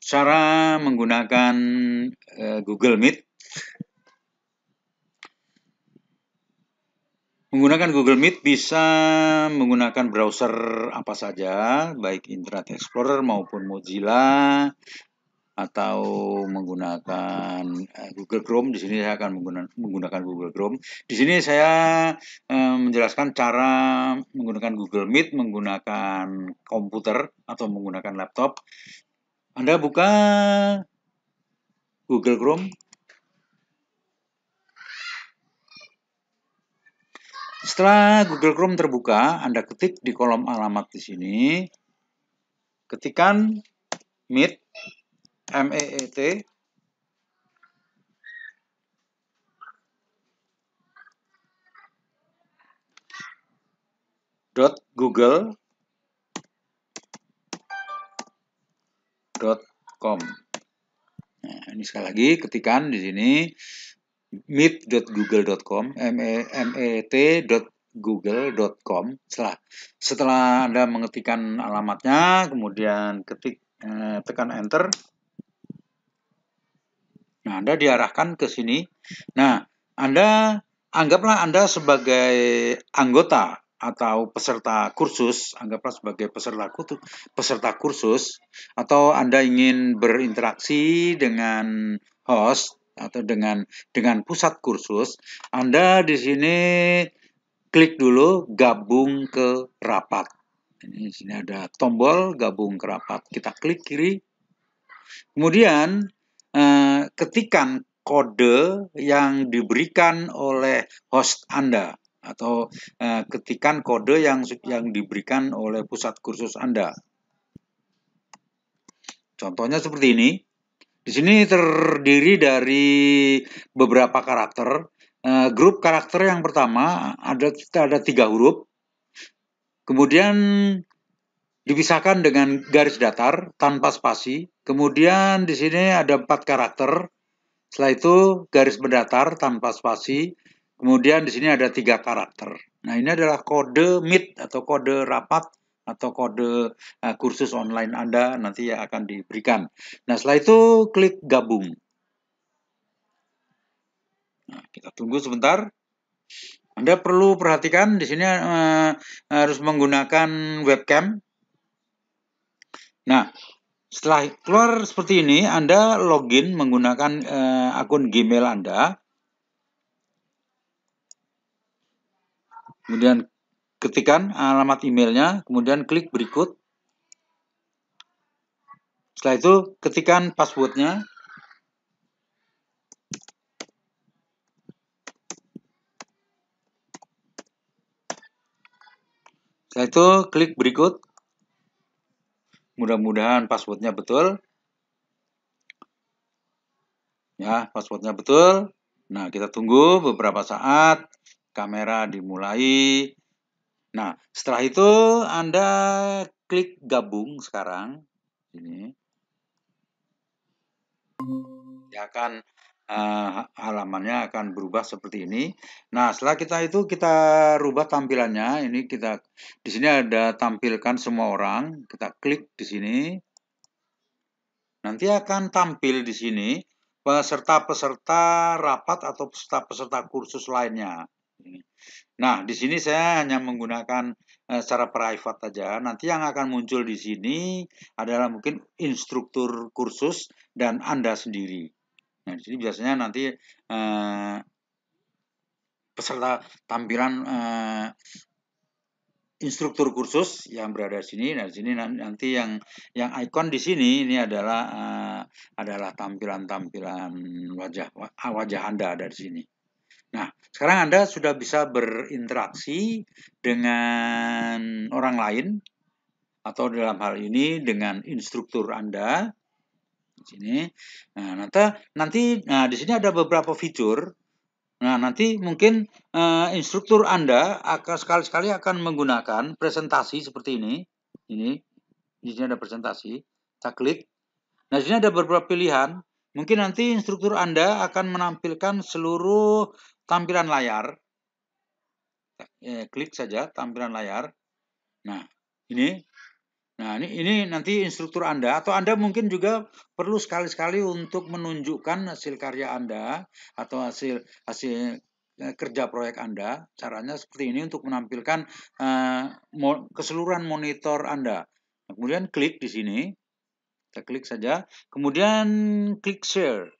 cara menggunakan uh, Google Meet. Menggunakan Google Meet bisa menggunakan browser apa saja, baik Internet Explorer maupun Mozilla, atau menggunakan eh, Google Chrome. Di sini saya akan menggunakan, Google Chrome. Di sini saya eh, menjelaskan cara menggunakan Google Meet menggunakan komputer atau menggunakan laptop. Anda buka Google Chrome. Setelah Google Chrome terbuka, Anda ketik di kolom alamat di sini. Ketikan meet M E E T google meet.com. Nah, ini sekali lagi ketikan di sini meet.google.com google.com e setelah setelah Anda mengetikkan alamatnya kemudian ketik eh, tekan enter Nah, Anda diarahkan ke sini. Nah, Anda anggaplah Anda sebagai anggota atau peserta kursus, anggaplah sebagai peserta kursus, peserta kursus atau Anda ingin berinteraksi dengan host atau dengan dengan pusat kursus, Anda di sini klik dulu gabung ke rapat. Ini di sini ada tombol gabung ke rapat. Kita klik kiri. Kemudian eh, ketikan kode yang diberikan oleh host Anda atau uh, ketikan kode yang yang diberikan oleh pusat kursus Anda. Contohnya seperti ini. Di sini terdiri dari beberapa karakter. Uh, grup karakter yang pertama ada ada tiga huruf. Kemudian dipisahkan dengan garis datar tanpa spasi. Kemudian di sini ada empat karakter. Setelah itu garis berdatar tanpa spasi. Kemudian di sini ada tiga karakter. Nah, ini adalah kode meet atau kode rapat atau kode uh, kursus online Anda nanti yang akan diberikan. Nah, setelah itu klik gabung. Nah, kita tunggu sebentar. Anda perlu perhatikan di sini uh, harus menggunakan webcam. Nah, setelah keluar seperti ini, Anda login menggunakan uh, akun Gmail Anda. Kemudian ketikkan alamat emailnya, kemudian klik berikut. Setelah itu ketikkan passwordnya. Setelah itu klik berikut. Mudah-mudahan passwordnya betul. Ya, passwordnya betul. Nah, kita tunggu beberapa saat kamera dimulai. Nah, setelah itu Anda klik gabung sekarang. Ini. Ya akan uh, halamannya akan berubah seperti ini. Nah, setelah kita itu kita rubah tampilannya. Ini kita di sini ada tampilkan semua orang. Kita klik di sini. Nanti akan tampil di sini peserta-peserta rapat atau peserta-peserta kursus lainnya. Nah, di sini saya hanya menggunakan eh, secara private saja. Nanti yang akan muncul di sini adalah mungkin instruktur kursus dan Anda sendiri. Nah, di sini biasanya nanti eh, peserta tampilan eh, instruktur kursus yang berada di sini. Nah, di sini nanti yang yang ikon di sini ini adalah eh, adalah tampilan-tampilan wajah wajah Anda ada di sini. Nah, sekarang Anda sudah bisa berinteraksi dengan orang lain atau dalam hal ini dengan instruktur Anda. Di sini. Nah, nanti nanti nah di sini ada beberapa fitur. Nah, nanti mungkin uh, instruktur Anda akan sekali-sekali akan menggunakan presentasi seperti ini. Ini di sini ada presentasi. Kita klik. Nah, di sini ada beberapa pilihan Mungkin nanti instruktur Anda akan menampilkan seluruh tampilan layar. Ya, klik saja tampilan layar. Nah, ini. Nah, ini, ini nanti instruktur Anda atau Anda mungkin juga perlu sekali-sekali untuk menunjukkan hasil karya Anda atau hasil hasil e, kerja proyek Anda, caranya seperti ini untuk menampilkan uh, keseluruhan monitor Anda. Kemudian klik di sini, kita klik saja. Kemudian klik share.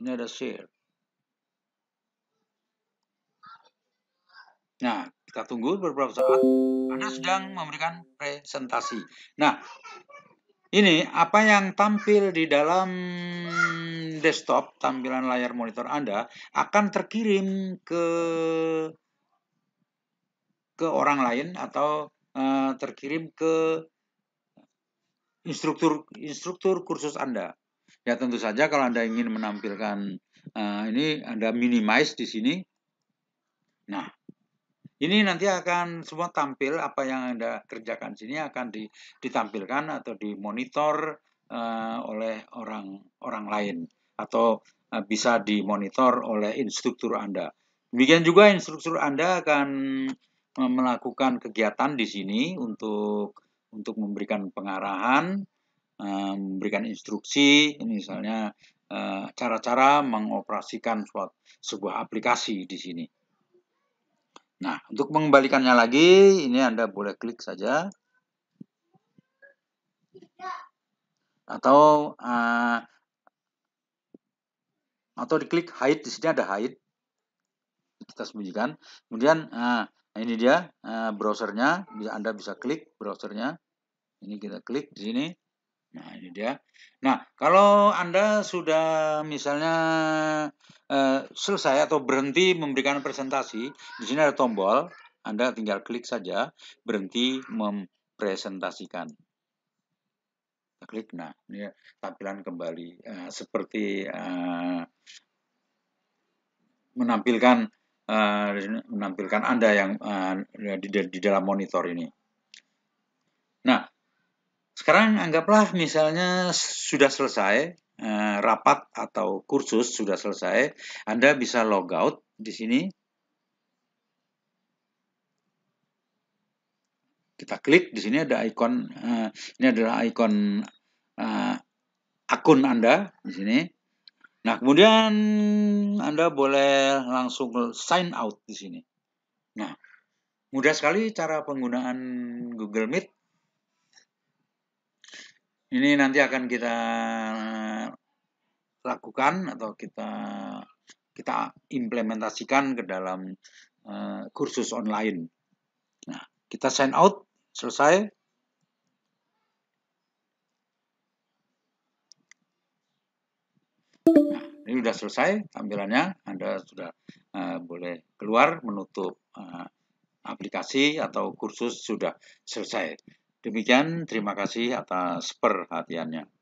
Ini ada share. Nah, kita tunggu beberapa saat. Anda sedang memberikan presentasi. Nah, ini apa yang tampil di dalam desktop, tampilan layar monitor Anda akan terkirim ke ke orang lain atau uh, terkirim ke instruktur instruktur kursus Anda. Ya tentu saja kalau Anda ingin menampilkan uh, ini Anda minimize di sini. Nah, ini nanti akan semua tampil apa yang Anda kerjakan di sini akan ditampilkan atau dimonitor uh, oleh orang orang lain atau uh, bisa dimonitor oleh instruktur Anda. Demikian juga instruktur Anda akan melakukan kegiatan di sini untuk untuk memberikan pengarahan, eh, memberikan instruksi, misalnya eh, cara-cara mengoperasikan sebuah aplikasi di sini. Nah, untuk mengembalikannya lagi, ini Anda boleh klik saja. Atau uh, atau diklik hide di sini ada hide. Kita sembunyikan. Kemudian Nah, ini dia eh, browsernya, Anda bisa klik browsernya. Ini kita klik di sini. Nah, ini dia. Nah, kalau Anda sudah misalnya eh, selesai atau berhenti memberikan presentasi, di sini ada tombol, Anda tinggal klik saja berhenti mempresentasikan. klik, nah, ini tampilan kembali eh, seperti eh, menampilkan uh, menampilkan Anda yang uh, di, di dalam monitor ini. Nah, sekarang anggaplah misalnya sudah selesai uh, rapat atau kursus sudah selesai, Anda bisa logout di sini. Kita klik di sini ada ikon uh, ini adalah ikon uh, akun Anda di sini. Nah, kemudian Anda boleh langsung sign out di sini. Nah, mudah sekali cara penggunaan Google Meet. Ini nanti akan kita lakukan atau kita kita implementasikan ke dalam uh, kursus online. Nah, kita sign out, selesai. Nah, ini sudah selesai tampilannya. Anda sudah uh, boleh keluar menutup uh, aplikasi atau kursus sudah selesai. Demikian, terima kasih atas perhatiannya.